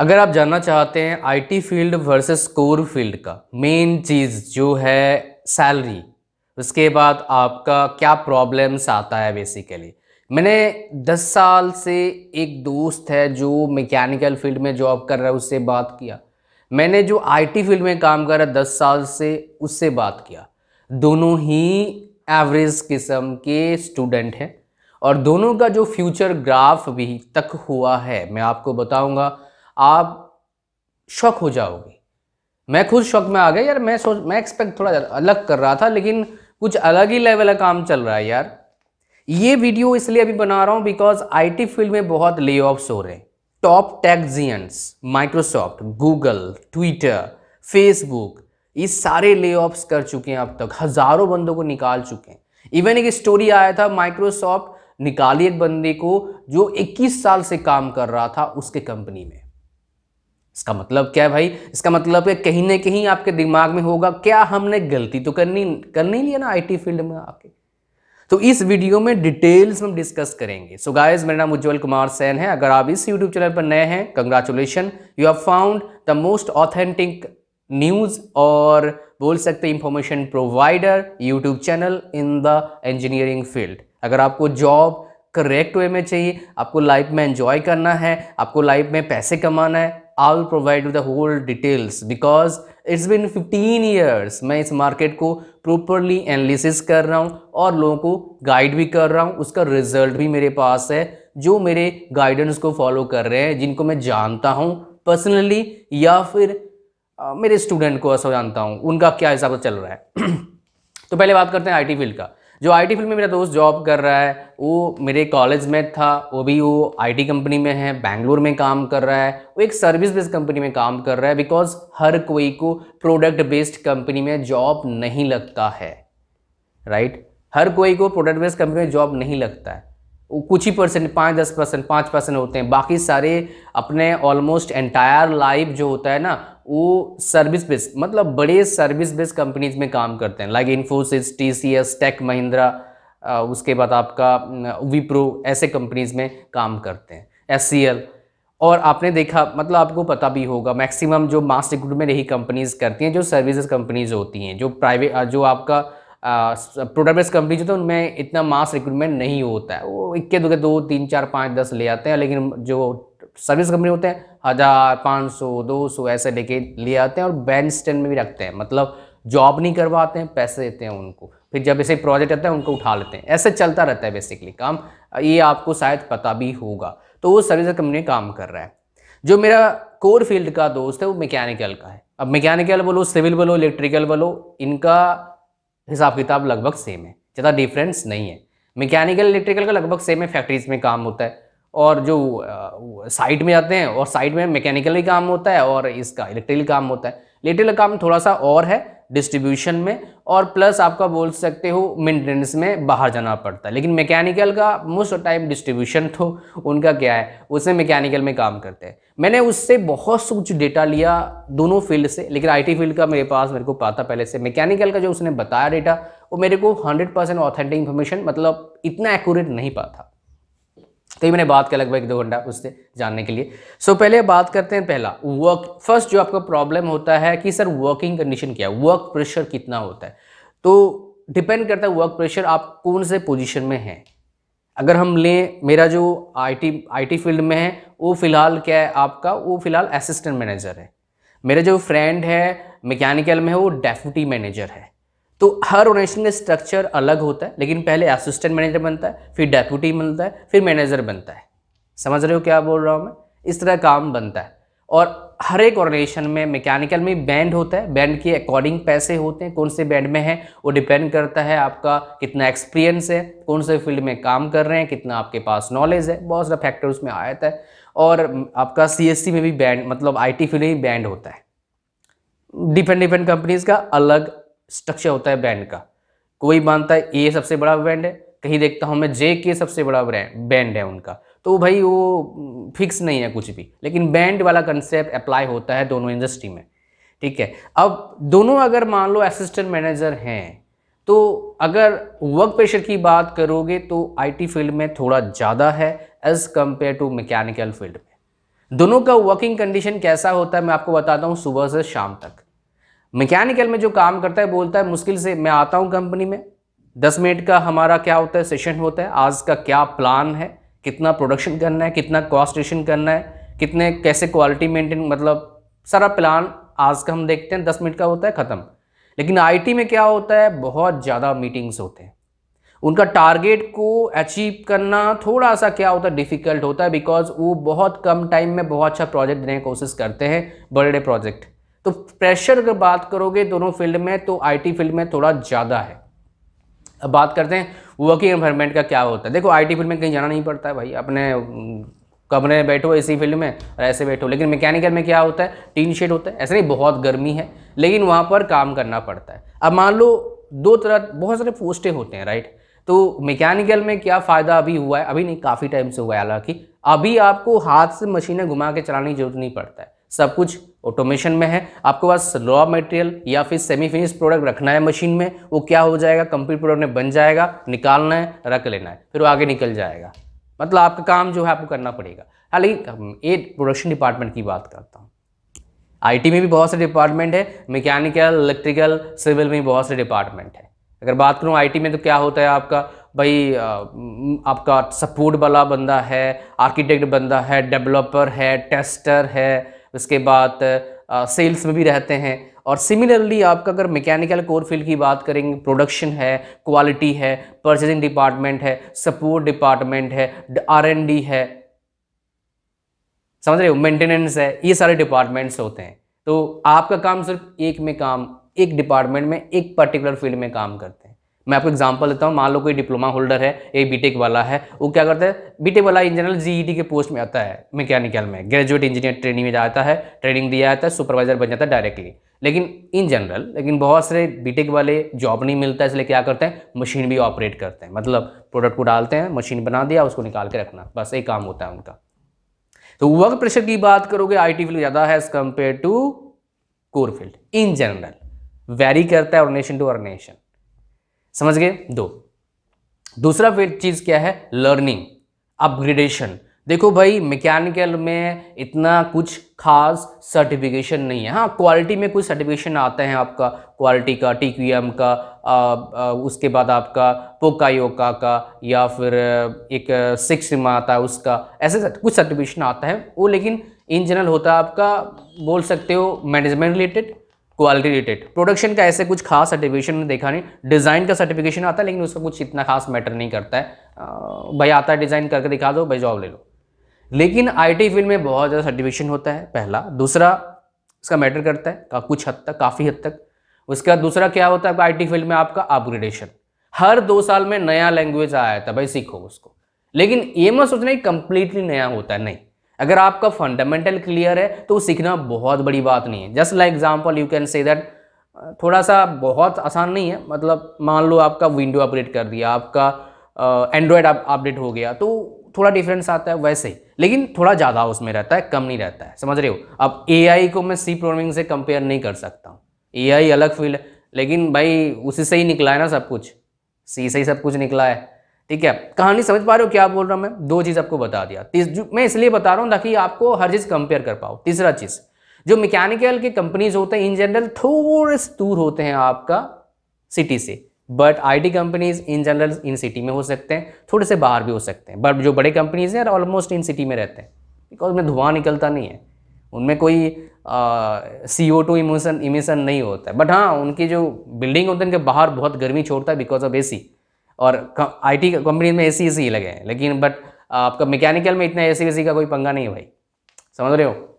अगर आप जानना चाहते हैं IT field versus core field का मेन चीज़ जो है सैलरी उसके बाद आपका क्या प्रॉब्लम्स आता है बेसिकली मैंने 10 साल से एक दोस्त है जो मैकेनिकल फील्ड में जॉब कर रहा है उससे बात किया मैंने जो आईटी फील्ड में काम कर रहा है दस साल से उससे बात किया दोनों ही एवरेज किस्म के स्टूडेंट हैं और दोनों का जो फ्यूचर ग्राफ भी तक हुआ है मैं आपको बताऊंगा आप शौक हो जाओगे मैं खुद शौक में आ गया यार मैं सोच मैं एक्सपेक्ट थोड़ा अलग कर रहा था लेकिन कुछ अलग ही लेवल का काम चल रहा है यार ये वीडियो इसलिए अभी बना रहा हूँ बिकॉज आईटी फील्ड में बहुत ले ऑफ्स हो रहे हैं टॉप टैक्सियंस माइक्रोसॉफ्ट गूगल ट्विटर फेसबुक ये सारे ले कर चुके हैं अब तक हज़ारों बंदों को निकाल चुके हैं इवन एक स्टोरी आया था माइक्रोसॉफ्ट निकाली एक बंदे को जो 21 साल से काम कर रहा था उसके कंपनी में इसका मतलब क्या है भाई इसका मतलब है कहीं ना कहीं आपके दिमाग में होगा क्या हमने गलती तो करनी कर नहीं लिया ना आईटी फील्ड में आके तो इस वीडियो में डिटेल्स में हम डिस्कस करेंगे सो गाइस मेरा नाम उज्जवल कुमार सेन है अगर आप इस यूट्यूब चैनल पर नए हैं congratulation you have found the most authentic news और बोल सकते information provider YouTube channel in the engineering field अगर आपको जॉब करेक्ट वे में चाहिए आपको लाइफ में एंजॉय करना है आपको लाइफ में पैसे कमाना है I will provide the whole details because it's been 15 years मैं इस मार्केट को प्रॉपरली एनालिसिस कर रहा हूँ और लोगों को गाइड भी कर रहा हूँ उसका रिजल्ट भी मेरे पास है जो मेरे गाइडेंस को फॉलो कर रहे हैं जिनको मैं जानता हूँ पर्सनली या फिर आ, मेरे स्टूडेंट को ऐसा जानता हूँ उनका क्या हिसाब से चल रहा है तो पहले बात करते हैं आईटी फील्ड का जो आईटी फील्ड में मेरा दोस्त जॉब कर रहा है वो मेरे कॉलेज में था वो भी वो आईटी कंपनी में है बैंगलोर में काम कर रहा है वो एक सर्विस बेस्ड कंपनी में काम कर रहा है बिकॉज हर कोई को प्रोडक्ट बेस्ड कंपनी में जॉब नहीं लगता है राइट right? हर कोई को प्रोडक्ट बेस्ड कंपनी में जॉब नहीं लगता है कुछ ही परसेंट पाँच दस परसेंट पाँच परसेंट होते हैं बाकी सारे अपने ऑलमोस्ट एंटायर लाइफ जो होता है ना वो सर्विस बेस मतलब बड़े सर्विस बेस कंपनीज में काम करते हैं like Infosys T C S tech Mahindra उसके बाद आपका विप्रो ऐसे कंपनीज में काम करते हैं एस सी एल और आपने देखा मतलब आपको पता भी होगा मैक्सिमम जो मास रिक्रूटमेंट यही कंपनीज करती हैं जो सर्विसेज कंपनीज होती हैं जो प्राइवेट जो आपका प्रोडक्ट कंपनी जो थे उनमें इतना मास रिक्रूटमेंट नहीं होता है वो इक्के दुके दो तीन चार पाँच दस ले आते हैं लेकिन जो सर्विस कंपनी होते हैं हज़ार पाँच सौ दो सौ ऐसे लेके ले आते हैं और बैंड स्टैंड में भी रखते हैं मतलब जॉब नहीं करवाते हैं पैसे देते हैं उनको फिर जब ऐसे प्रोजेक्ट आता है उनको उठा लेते हैं ऐसे चलता रहता है बेसिकली काम ये आपको शायद पता भी होगा तो वो सर्विस कंपनी काम कर रहा है जो मेरा कोर फील्ड का दोस्त है वो मैकेनिकल का है अब मैकेनिकल बोलो सिविल बोलो इलेक्ट्रिकल बोलो इनका हिसाब किताब लगभग सेम है ज़्यादा डिफरेंस नहीं है मैकेनिकल इलेक्ट्रिकल का लगभग सेम है फैक्ट्रीज में काम होता है और जो साइड में जाते हैं और साइड में मैकेनिकल ही काम होता है और इसका इलेक्ट्रिकल काम होता है इलेक्ट्रिकल काम थोड़ा सा और है डिस्ट्रीब्यूशन में और प्लस आपका बोल सकते हो मेंटेनेंस में बाहर जाना पड़ता है लेकिन मैकेनिकल का मोस्ट टाइम डिस्ट्रीब्यूशन तो उनका क्या है उसे मैकेनिकल में काम करते हैं मैंने उससे बहुत कुछ डेटा लिया दोनों फील्ड से लेकिन आईटी फील्ड का मेरे पास मेरे को पता पहले से मैकेनिकल का जो उसने बताया डेटा वो मेरे को हंड्रेड परसेंट ऑथेंटिक इन्फॉर्मेशन मतलब इतना एक्यूरेट नहीं पाता तो ये मैंने बात किया लगभग एक दो घंटा उससे जानने के लिए सो so, पहले बात करते हैं पहला वर्क फर्स्ट जो आपका प्रॉब्लम होता है कि सर वर्किंग कंडीशन क्या है वर्क प्रेशर कितना होता है तो डिपेंड करता है वर्क प्रेशर आप कौन से पोजीशन में हैं अगर हम लें मेरा जो आईटी आईटी फील्ड में है वो फिलहाल क्या है आपका वो फिलहाल असिस्टेंट मैनेजर है मेरा जो फ्रेंड है मैकेनिकल में है वो डेफ्यूटी मैनेजर है तो हर ऑर्गेनाइजेशन का स्ट्रक्चर अलग होता है लेकिन पहले असिस्टेंट मैनेजर बनता है फिर डेप्यूटी बनता है फिर मैनेजर बनता है समझ रहे हो क्या बोल रहा हूँ मैं इस तरह काम बनता है और हर एक ऑर्गेनाइजेशन में मैकेनिकल में बैंड होता है बैंड के अकॉर्डिंग पैसे होते हैं कौन से बैंड में है वो डिपेंड करता है आपका कितना एक्सपीरियंस है कौन से फील्ड में काम कर रहे हैं कितना आपके पास नॉलेज है बहुत सारा फैक्टर उसमें आया था और आपका सी में भी बैंड मतलब आई फील्ड में भी बैंड होता है डिफरेंट डिफरेंट कंपनीज़ का अलग स्ट्रक्चर होता है बैंड का कोई मानता है ए सबसे बड़ा बैंड है कहीं देखता हूँ मैं जे के सबसे बड़ा बैंड है उनका तो भाई वो फिक्स नहीं है कुछ भी लेकिन बैंड वाला कंसेप्ट अप्लाई होता है दोनों इंडस्ट्री में ठीक है अब दोनों अगर मान लो असिस्टेंट मैनेजर हैं तो अगर वर्क प्रेशर की बात करोगे तो आईटी फील्ड में थोड़ा ज़्यादा है as compare to mechanical field में दोनों का वर्किंग कंडीशन कैसा होता है मैं आपको बताता हूँ सुबह से शाम तक मैकेनिकल में जो काम करता है बोलता है मुश्किल से मैं आता हूँ कंपनी में दस मिनट का हमारा क्या होता है सेशन होता है आज का क्या प्लान है कितना प्रोडक्शन करना है कितना कॉस्टेशन करना है कितने कैसे क्वालिटी मेंटेन मतलब सारा प्लान आज का हम देखते हैं दस मिनट का होता है ख़त्म लेकिन आईटी में क्या होता है बहुत ज़्यादा मीटिंग्स होते हैं उनका टारगेट को अचीव करना थोड़ा सा क्या होता है डिफ़िकल्ट होता है बिकॉज वो बहुत कम टाइम में बहुत अच्छा प्रोजेक्ट देने की कोशिश करते हैं बड़े प्रोजेक्ट तो प्रेशर अगर बात करोगे दोनों फील्ड में तो आईटी फील्ड में थोड़ा ज़्यादा है अब बात करते हैं वर्किंग एनवायरनमेंट का क्या होता है देखो आईटी फील्ड में कहीं जाना नहीं पड़ता है भाई अपने कमरे में बैठो इसी फील्ड में और ऐसे बैठो लेकिन मैकेनिकल में क्या होता है टीन शेड होता है ऐसे नहीं बहुत गर्मी है लेकिन वहाँ पर काम करना पड़ता है अब मान लो दो तरह बहुत सारे पोस्टें होते हैं राइट तो मैकेनिकल में क्या फ़ायदा अभी हुआ है अभी नहीं काफ़ी टाइम से हुआ है हालांकि अभी आपको हाथ से मशीनें घुमा के चलाने की जरूरत नहीं पड़ता है सब कुछ ऑटोमेशन में है आपके पास रॉ मटेरियल या फिर सेमी फिनिश प्रोडक्ट रखना है मशीन में वो क्या हो जाएगा कंप्लीट प्रोडक्ट में बन जाएगा निकालना है रख लेना है फिर वो आगे निकल जाएगा मतलब आपका काम जो है आपको करना पड़ेगा हालांकि ये प्रोडक्शन डिपार्टमेंट की बात करता हूँ आईटी में भी बहुत से डिपार्टमेंट है मैकेनिकल इलेक्ट्रिकल सिविल में बहुत से डिपार्टमेंट है अगर बात करूँ आई में तो क्या होता है आपका भाई आपका सपोर्ट वाला बंदा है आर्किटेक्ट बंदा है डेवलपर है टेस्टर है उसके बाद सेल्स में भी रहते हैं और सिमिलरली आपका अगर मैकेनिकल कोर फील्ड की बात करेंगे प्रोडक्शन है क्वालिटी है परचेजिंग डिपार्टमेंट है सपोर्ट डिपार्टमेंट है आर एन डी है समझ रहे हो मेंटेनेंस है ये सारे डिपार्टमेंट्स होते हैं तो आपका काम सिर्फ एक में काम एक डिपार्टमेंट में एक पर्टिकुलर फील्ड में काम करते हैं मैं आपको एग्जांपल देता हूँ मान लो कोई डिप्लोमा होल्डर है एक बीटेक वाला है वो क्या करता है बीटेक वाला इन जनरल जीईटी के पोस्ट में आता है मैकेनिकल में ग्रेजुएट इंजीनियर ट्रेनिंग में जाता है ट्रेनिंग दिया जाता है सुपरवाइजर बन जाता है डायरेक्टली लेकिन इन जनरल लेकिन बहुत सारे बीटेक वाले जॉब नहीं मिलता है इसलिए क्या करते हैं मशीन भी ऑपरेट करते हैं मतलब प्रोडक्ट को डालते हैं मशीन बना दिया उसको निकाल के रखना बस एक काम होता है उनका तो वर्क प्रेशर की बात करोगे आई टी ज़्यादा है as compare to core field in general vary करता है ऑर्गेनाइजेशन टू ऑर्गेनाइजेशन समझ गए दो दूसरा चीज़ क्या है लर्निंग अपग्रेडेशन देखो भाई मैकेनिकल में इतना कुछ खास सर्टिफिकेशन नहीं है हाँ क्वालिटी में कुछ सर्टिफिकेशन आते हैं आपका क्वालिटी का टी का आ, आ, उसके बाद आपका पोकायोका का या फिर एक सिक्स में आता है उसका ऐसे कुछ सर्टिफिकेशन आता है वो लेकिन इन जनरल होता है आपका बोल सकते हो management related quality related production का ऐसे कुछ खास सर्टिफिकेशन ने देखा नहीं डिज़ाइन का सर्टिफिकेशन आता है लेकिन उसका कुछ इतना खास मैटर नहीं करता है आ, भाई आता है डिज़ाइन करके दिखा दो भाई जॉब ले लो लेकिन आईटी फील्ड में बहुत ज़्यादा सर्टिफिकेशन होता है पहला दूसरा इसका मैटर करता है का, कुछ हद तक काफ़ी हद तक उसके बाद दूसरा क्या होता है आई फील्ड में आपका अपग्रेडेशन हर दो साल में नया लैंग्वेज आया था भाई सीखो उसको लेकिन ये मत सोचना कंप्लीटली नया होता है नहीं अगर आपका फंडामेंटल क्लियर है तो सीखना बहुत बड़ी बात नहीं है just like example you can say that थोड़ा सा बहुत आसान नहीं है मतलब मान लो आपका विंडो अपडेट कर दिया आपका एंड्रॉयड अपडेट हो गया तो थोड़ा डिफरेंस आता है वैसे ही लेकिन थोड़ा ज़्यादा उसमें रहता है कम नहीं रहता है समझ रहे हो अब ए को मैं सी प्रोग्रामिंग से कंपेयर नहीं कर सकता हूँ ए अलग फील्ड है लेकिन भाई उसी से ही निकला है ना सब कुछ सी से ही सब कुछ निकला है ठीक है कहानी समझ पा रहे हो क्या बोल रहा हूँ मैं दो चीज़ आपको बता दिया मैं इसलिए बता रहा हूँ ताकि आपको हर चीज़ कंपेयर कर पाओ तीसरा चीज़ जो मैकेनिकल के कंपनीज होते हैं इन जनरल थोड़े से दूर होते हैं आपका सिटी से but IT companies in general in city में हो सकते हैं थोड़े से बाहर भी हो सकते हैं बट जो बड़े कंपनीज हैं ऑलमोस्ट इन सिटी में रहते हैं बिकॉज उनमें धुआं निकलता नहीं है उनमें कोई C O two emotion emission नहीं होता है बट हाँ उनकी जो बिल्डिंग होती है उनके बाहर बहुत गर्मी छोड़ता है बिकॉज ऑफ ए सी और आईटी कंपनी में एसी ही e लगे हैं लेकिन बट uh, आपका मैकेनिकल में इतना एसी सी e का कोई पंगा नहीं है भाई समझ रहे हो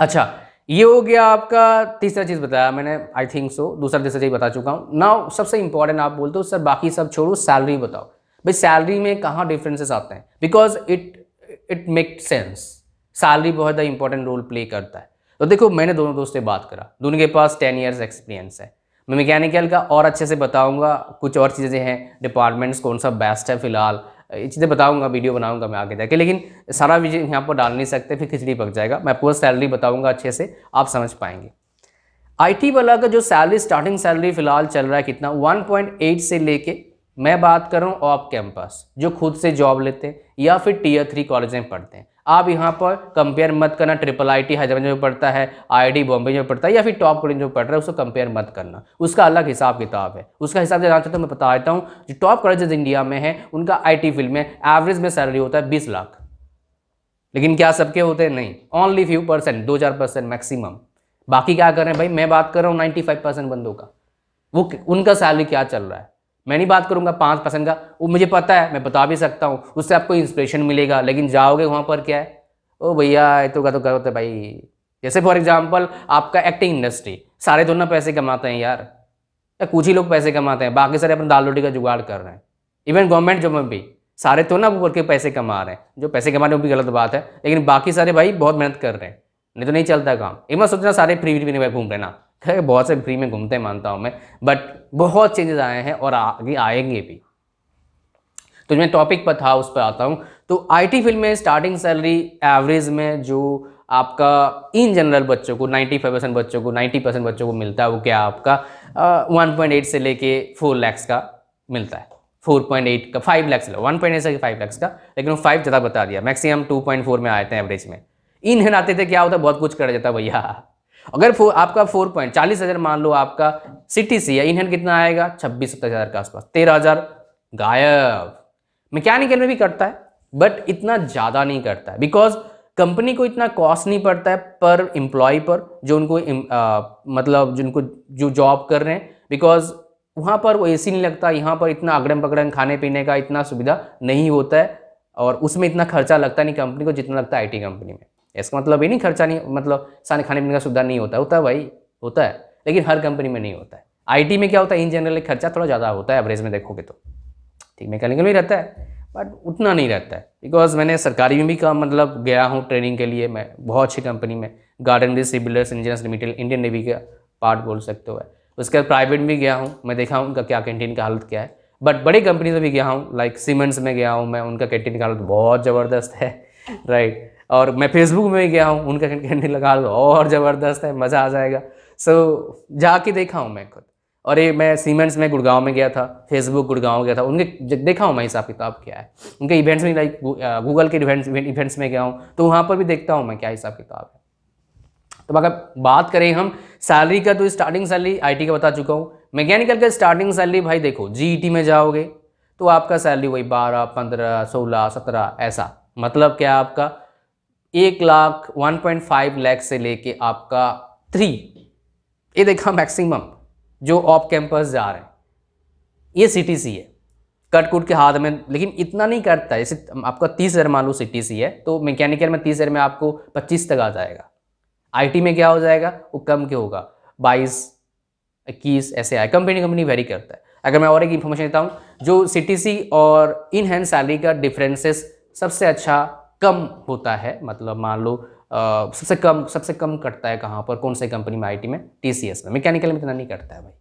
अच्छा ये हो गया आपका तीसरा चीज़ बताया मैंने आई थिंक सो दूसरा तीसरा चीज़ बता चुका हूँ ना सबसे इंपॉर्टेंट आप बोलते हो सर बाकी सब छोड़ो सैलरी बताओ भाई सैलरी में कहाँ डिफरेंसेस आते हैं because it it make sense salary बहुत ज़्यादा इंपॉर्टेंट रोल प्ले करता है तो देखो मैंने दोनों दोस्त से बात करा दोनों के पास टेन ईयर्स एक्सपीरियंस है मैं मैकेनिकल का और अच्छे से बताऊंगा कुछ और चीज़ें हैं डिपार्टमेंट्स कौन सा बेस्ट है फिलहाल ये चीज़ें बताऊंगा वीडियो बनाऊंगा मैं आगे जाके लेकिन सारा वीडियो यहाँ पर डाल नहीं सकते फिर खिचड़ी पक जाएगा मैं पूरा सैलरी बताऊंगा अच्छे से आप समझ पाएंगे आईटी वाला का जो सैलरी स्टार्टिंग सैलरी फिलहाल चल रहा है कितना वन से लेके मैं बात कर रहा हूँ ऑफ कैंपस जो खुद से जॉब लेते हैं या फिर टीयर थ्री कॉलेज में पढ़ते हैं आप यहाँ पर कंपेयर मत करना ट्रिपल आई टी हैदराबाद में पड़ता है आईआईटी बॉम्बे में पड़ता है या फिर टॉप कॉलेज में पढ़ रहा है उसको कंपेयर मत करना उसका अलग हिसाब किताब है उसका हिसाब से जाना तो मैं बता देता हूँ जो टॉप कॉलेजेस इंडिया में है उनका आई फील्ड में एवरेज में सैलरी होता है बीस लाख लेकिन क्या सबके होते हैं नहीं ओनली फ्यू परसेंट दो चार परसेंट मैक्सिमम बाकी क्या कर रहे हैं भाई मैं बात कर रहा हूँ नाइन्टी फाइव परसेंट बंदों का वो उनका सैलरी क्या चल रहा है मैं नहीं बात करूँगा पाँच परसेंट का वो मुझे पता है मैं बता भी सकता हूँ उससे आपको इंस्पिरेशन मिलेगा लेकिन जाओगे वहाँ पर क्या है ओ भैया तो तो तो करो तो भाई जैसे फॉर एग्जाम्पल आपका एक्टिंग इंडस्ट्री सारे दोनों पैसे कमाते हैं यार या कुछ ही लोग पैसे कमाते हैं बाकी सारे अपने दाल रोटी का जुगाड़ कर रहे हैं इवन गवर्नमेंट जॉब में भी सारे तो ना वो करके पैसे कमा रहे हैं जो पैसे कमा रहे हैं वो भी गलत बात है लेकिन बाकी सारे भाई बहुत मेहनत कर रहे हैं नहीं तो नहीं चलता काम एक बार सोचना सारे फ्री फ्री में घूम रहे ना खैर बहुत से फ्री में घूमते मानता हूँ मैं बट बहुत चेंजेस आए हैं और आगे आएंगे भी तो मैं टॉपिक पर था उस पर आता हूँ तो आईटी फील्ड में स्टार्टिंग सैलरी एवरेज में जो आपका इन जनरल बच्चों को 95 परसेंट बच्चों को 90 परसेंट बच्चों को मिलता है वो क्या आपका वन uh, से लेके फोर लैक्स का मिलता है 4.8 पॉइंट एट का फाइव लैक्स वन पॉइंट से 5 लैक्स का लेकिन वो 5 ज़्यादा बता दिया मैक्सिमम 2.4 में आए थे एवरेज में इन नाते थे क्या होता बहुत कुछ कर जाता भैया अगर फो, आपका फोर पॉइंट चालीस हजार मान लो आपका सिटी से या इनहैंड कितना आएगा छब्बीस सत्ताईस हजार के आसपास तेरह हजार गायब मैकेनिकल में भी करता है बट इतना ज़्यादा नहीं करता है बिकॉज कंपनी को इतना कॉस्ट नहीं पड़ता है पर एम्प्लॉय पर जो उनको आ, मतलब जिनको जो जॉब कर रहे हैं बिकॉज वहाँ पर वो एसी नहीं लगता यहाँ पर इतना अगड़म पकड़म खाने पीने का इतना सुविधा नहीं होता है और उसमें इतना खर्चा लगता नहीं कंपनी को जितना लगता है आईटी कंपनी में इसका मतलब ये नहीं खर्चा नहीं मतलब सारे खाने पीने का सुविधा नहीं होता होता है भाई होता है लेकिन हर कंपनी में नहीं होता है आई में क्या होता है इन जनरल खर्चा थोड़ा ज़्यादा होता है एवरेज में देखोगे तो ठीक मैकेनिकल भी रहता है बट उतना नहीं रहता है बिकॉज मैंने सरकारी में भी काम मतलब गया हूँ ट्रेनिंग के लिए मैं बहुत अच्छी कंपनी में गार्डन भी builders engineers limited Indian navy का पार्ट बोल सकते हो उसके बाद प्राइवेट में भी गया हूँ मैं देखा हूँ उनका क्या कैंटीन का हालत क्या है बट बड़ी कंपनी में भी गया हूँ लाइक सीमेंट्स में गया हूँ मैं उनका कैंटीन का हालत बहुत ज़बरदस्त है राइट और मैं फेसबुक में गया हूँ उनका कहने लगा दो और ज़बरदस्त है मज़ा आ जाएगा सो so, जाके देखा हूँ मैं खुद और ये मैं सीमेंट्स में गुड़गांव में गया था फेसबुक गुड़गांव गया था उनके देखा हूँ मैं हिसाब किताब क्या है उनके इवेंट्स में लाइक गूगल के इवेंट्स इवेंट्स में गया हूँ तो वहाँ पर भी देखता हूँ मैं क्या हिसाब किताब है तो अगर बात करें हम सैलरी का तो स्टार्टिंग सैलरी आई का बता चुका हूँ मैकेनिकल का स्टार्टिंग सैलरी भाई देखो जी e में जाओगे तो आपका सैलरी वही बारह पंद्रह सोलह सत्रह ऐसा मतलब क्या आपका एक lakh one point five lakh से लेके आपका थ्री ये देखा मैक्सिमम जो ऑफ कैंपस जा रहे हैं ये सीटीसी है कट कुट के हाथ में लेकिन इतना नहीं करता जैसे आपका तीस हज़ार मान लो सी है तो मैकेनिकल में तीस हज़ार में आपको पच्चीस तक आ जाएगा आईटी में क्या हो जाएगा वो कम क्यों होगा बाईस इक्कीस ऐसे आए कंपनी कंपनी वेरी करता है अगर मैं और एक इन्फॉर्मेशन देता हूँ जो सी और इन हैंड सैलरी का डिफरेंसेस सबसे अच्छा कम होता है मतलब मान लो सबसे कम सबसे कम कटता है कहाँ पर कौन से कंपनी में आईटी में टीसीएस में मैकेनिकल में इतना नहीं कटता है भाई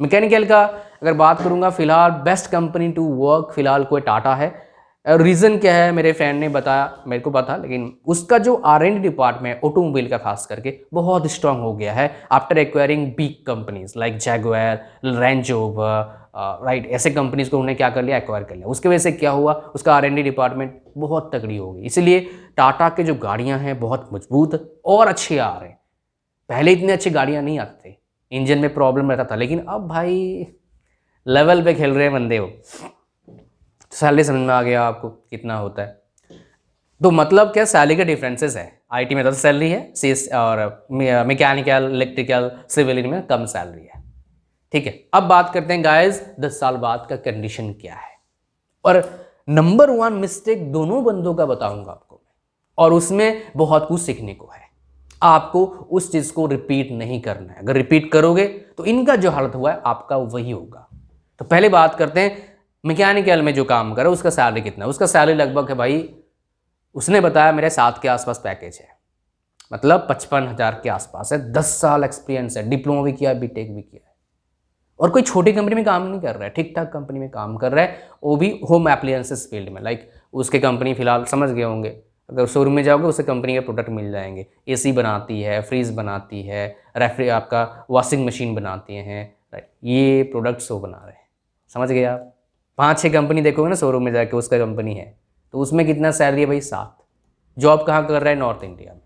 मैकेनिकल का अगर बात करूँगा फिलहाल बेस्ट कंपनी टू वर्क फिलहाल कोई टाटा है रीज़न क्या है मेरे फ्रेंड ने बताया मेरे को पता लेकिन उसका जो आर एंड डिपार्टमेंट ऑटोमोबाइल का खास करके बहुत स्ट्रांग हो गया है after acquiring big companies like Jaguar Range Rover right uh, right, ऐसे कंपनीज को उन्होंने क्या कर लिया एक्वायर कर लिया उसके वजह से क्या हुआ उसका आर डिपार्टमेंट बहुत तगड़ी होगी इसलिए टाटा के जो गाड़ियाँ हैं बहुत मजबूत और अच्छे आ रहे हैं पहले इतने अच्छी गाड़ियाँ नहीं आती थी इंजन में प्रॉब्लम रहता था लेकिन अब भाई लेवल पे खेल रहे हैं बंदे हो सैलरी तो समझ में आ गया आपको कितना होता है तो मतलब क्या सैलरी के डिफरेंसेस है आईटी में ज़्यादा सैलरी है सी और मैकेनिकल इलेक्ट्रिकल सिविल इनमें कम सैलरी है ठीक है अब बात करते हैं गाइस दस साल बाद का कंडीशन क्या है और नंबर वन मिस्टेक दोनों बंदों का बताऊंगा आपको और उसमें बहुत कुछ सीखने को है आपको उस चीज़ को रिपीट नहीं करना है अगर रिपीट करोगे तो इनका जो हालत हुआ है आपका वही होगा तो पहले बात करते हैं मैकेनिकल में जो काम करो उसका सैलरी कितना है उसका सैलरी लगभग है भाई उसने बताया मेरे सात के आसपास पैकेज है मतलब पचपन हज़ार के आसपास है दस साल एक्सपीरियंस है डिप्लोमा भी किया बीटेक भी किया और कोई छोटी कंपनी में काम नहीं कर रहा है ठीक ठाक कंपनी में काम कर रहा है वो भी होम अप्लायंसेस फील्ड में लाइक उसके कंपनी फिलहाल समझ गए होंगे अगर शोरूम में जाओगे उसे कंपनी के प्रोडक्ट मिल जाएंगे सी बनाती है फ्रीज बनाती है रेफ्री आपका वॉशिंग मशीन बनाती हैं राइट ये प्रोडक्ट्स वो बना रहे हैं समझ गए आप पाँच छः कंपनी देखोगे ना शोरूम में जाके उसका कंपनी है तो उसमें कितना सैलरी है भाई सात जॉब कहाँ कर रहा है नॉर्थ इंडिया में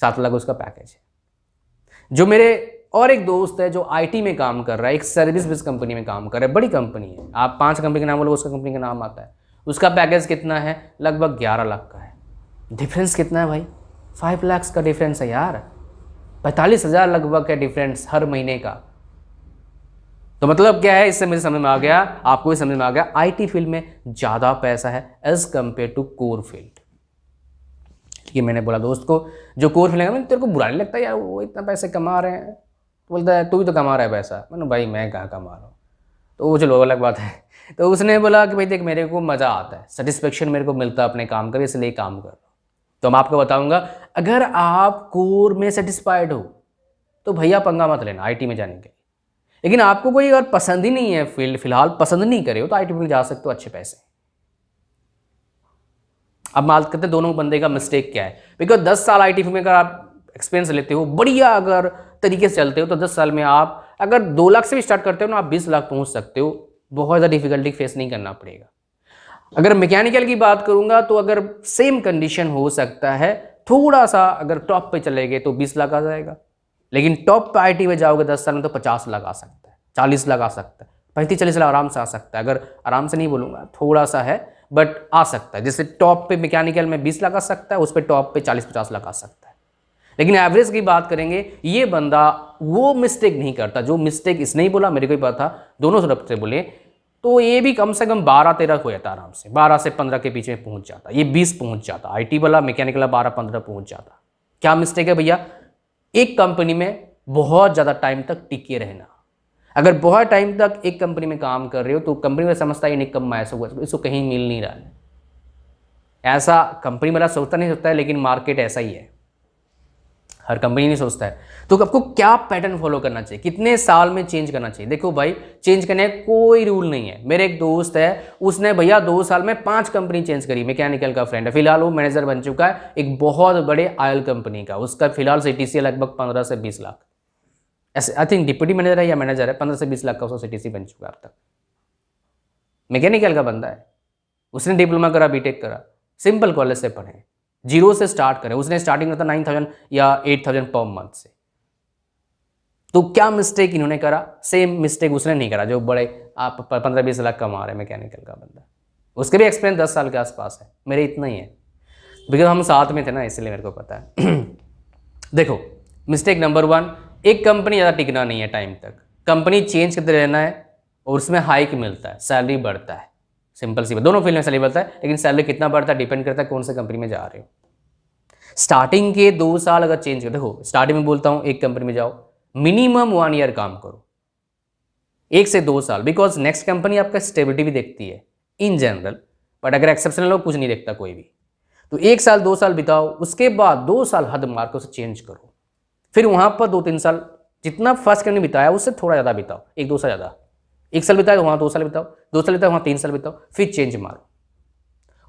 सात लाख उसका पैकेज है जो मेरे और एक दोस्त है जो आईटी में काम कर रहा है एक सर्विस बिज कंपनी में काम कर रहा है बड़ी कंपनी है आप पांच कंपनी का नाम बोलो उसका कंपनी का नाम आता है उसका पैकेज कितना है लगभग ग्यारह लाख का है डिफरेंस कितना है भाई फाइव लाख्स का डिफरेंस है यार पैंतालीस हज़ार लगभग है डिफरेंस हर महीने का तो मतलब क्या है इससे मुझे समझ में आ गया आपको भी समझ में आ गया आईटी फील्ड में ज़्यादा पैसा है as compare to core field है मैंने बोला दोस्त को जो कोर फील्ड है तेरे को बुरा नहीं लगता यार वो इतना पैसे कमा रहे हैं बोलता है तू भी तो कमा रहा है पैसा मैंने भाई मैं कहाँ कमा रहा हूँ तो वो चलो अलग बात है तो उसने बोला कि भाई देख मेरे को मज़ा आता है सेटिस्फेक्शन मेरे को मिलता है अपने काम का इसलिए काम कर रहा हूँ तो मैं आपको बताऊंगा अगर आप कोर में सेटिस्फाइड हो तो भैया पंगा मत लेना आईटी में जाने के लेकिन आपको कोई अगर पसंद ही नहीं है फील्ड फिलहाल पसंद नहीं करे हो तो आईटी में जा सकते हो अच्छे पैसे अब बात करते दोनों बंदे का मिस्टेक क्या है बिकॉज दस साल आई में अगर आप एक्सपीरियंस लेते हो बढ़िया अगर तरीके से चलते हो तो दस साल में आप अगर दो लाख से भी स्टार्ट करते हो ना आप बीस लाख पहुँच सकते हो बहुत ज़्यादा डिफिकल्टी फेस नहीं करना पड़ेगा अगर मैकेनिकल की बात करूँगा तो अगर सेम कंडीशन हो सकता है थोड़ा सा अगर टॉप पे चले गए तो 20 लाख आ जाएगा लेकिन टॉप पे आई में जाओगे 10 साल में तो 50 लाख आ सकता है 40 लाख आ सकता है पैंतीस चालीस लाख आराम से आ सकता है अगर आराम से नहीं बोलूँगा थोड़ा सा है बट आ सकता है जैसे टॉप पे मैकेनिकल में 20 लाख आ सकता है उस पर टॉप पे 40-50 लाख आ सकता है लेकिन एवरेज की बात करेंगे ये बंदा वो मिस्टेक नहीं करता जो मिस्टेक इसने ही बोला मेरे को ही पता था दोनों तरफ से बोले तो ये भी कम से कम 12 तेरह हो जाता आराम से 12 से 15 के बीच में पहुंच जाता ये 20 पहुंच जाता आईटी वाला मैकेनिक वाला बारह पंद्रह पहुंच जाता क्या मिस्टेक है भैया एक कंपनी में बहुत ज़्यादा टाइम तक टिके रहना अगर बहुत टाइम तक एक कंपनी में काम कर रहे हो तो कंपनी में समझता है नहीं कम मायस हुआ इसको कहीं मिल नहीं रहा है ऐसा कंपनी वाला सोचता नहीं सोचता है लेकिन मार्केट ऐसा ही है हर कंपनी नहीं सोचता है तो आपको क्या पैटर्न फॉलो करना चाहिए कितने साल में चेंज करना चाहिए देखो भाई चेंज करने का कोई रूल नहीं है मेरे एक दोस्त है उसने भैया दो साल में पांच कंपनी चेंज करी मैकेनिकल का फ्रेंड है फिलहाल वो मैनेजर बन चुका है एक बहुत बड़े आयल कंपनी का उसका फिलहाल सी लगभग पंद्रह से बीस लाख ऐसे आई थिंक डिप्यूटी मैनेजर है या मैनेजर है पंद्रह से बीस लाख का उसका सी बन चुका है अब तक मैकेनिकल का बंदा है उसने डिप्लोमा करा बीटेक करा सिंपल कॉलेज से पढ़े जीरो से स्टार्ट करें उसने स्टार्टिंग में नाइन तो थाउजेंड या एट थाउजेंड पर मंथ से तो क्या मिस्टेक इन्होंने करा सेम मिस्टेक उसने नहीं करा जो बड़े आप पंद्रह बीस लाख कमा रहे मैकेनिकल का बंदा उसके भी एक्सपीरियंस दस साल के आसपास है मेरे इतना ही है बिकॉज हम साथ में थे ना इसलिए मेरे को पता है देखो मिस्टेक नंबर वन एक कंपनी ज़्यादा टिकना नहीं है टाइम तक कंपनी चेंज करते रहना है और उसमें हाइक मिलता है सैलरी बढ़ता है सिंपल सी बात दोनों फील्ड में सैलरी बढ़ता है लेकिन सैलरी कितना बढ़ता है डिपेंड करता है कौन से कंपनी में जा रहे हो स्टार्टिंग के दो साल अगर चेंज कर देखो स्टार्टिंग में बोलता हूँ एक कंपनी में जाओ मिनिमम वन ईयर काम करो एक से दो साल बिकॉज नेक्स्ट कंपनी आपका स्टेबिलिटी भी देखती है इन जनरल बट अगर एक्सेप्शनल हो कुछ नहीं देखता कोई भी तो एक साल दो साल बिताओ उसके बाद दो साल हद मार के उसे चेंज करो फिर वहाँ पर दो तीन साल जितना फर्स्ट कंपनी बिताया उससे थोड़ा ज़्यादा बिताओ एक दो साल ज़्यादा एक साल बिताओ वहाँ दो साल बिताओ दो साल बिताओ वहाँ तीन साल बिताओ फिर चेंज मारो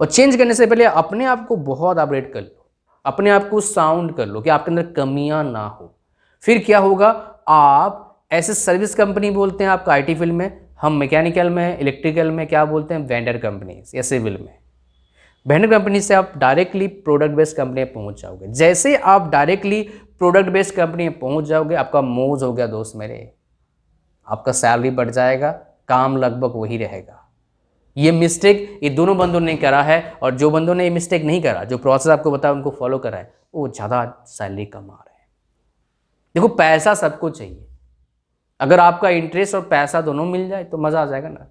और चेंज करने से पहले अपने आप को बहुत अपडेट कर लो अपने आप को साउंड कर लो कि आपके अंदर कमियां ना हो फिर क्या होगा आप ऐसे सर्विस कंपनी बोलते हैं आपका आईटी फील्ड में हम मैकेनिकल में इलेक्ट्रिकल में क्या बोलते हैं वेंडर कंपनीज या सिविल में वेंडर कंपनी से आप डायरेक्टली प्रोडक्ट बेस्ड कंपनी पहुंच जाओगे जैसे आप डायरेक्टली प्रोडक्ट बेस्ड कंपनी पहुंच जाओगे आपका मोज हो गया दोस्त मेरे आपका सैलरी बढ़ जाएगा काम लगभग वही रहेगा ये मिस्टेक ये दोनों बंदों ने करा है और जो बंदों ने ये मिस्टेक नहीं करा जो प्रोसेस आपको बताया उनको फॉलो करा है वो ज़्यादा सैलरी कमा रहे हैं देखो पैसा सबको चाहिए अगर आपका इंटरेस्ट और पैसा दोनों मिल जाए तो मज़ा आ जाएगा ना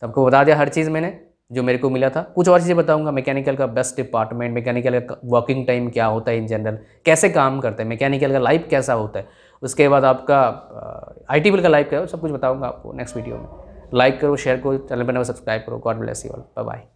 तो आपको बता दिया हर चीज़ मैंने जो मेरे को मिला था कुछ और चीज़ें बताऊंगा मैकेनिकल का बेस्ट डिपार्टमेंट मैकेनिकल का वर्किंग टाइम क्या होता है इन जनरल कैसे काम करते हैं मैकेनिकल का लाइफ कैसा होता है उसके बाद आपका आई टी बिल का लाइक करो सब कुछ बताऊँगा आपको नेक्स्ट वीडियो में लाइक करो शेयर करो चैनल पर सब्सक्राइब करो God bless you all bye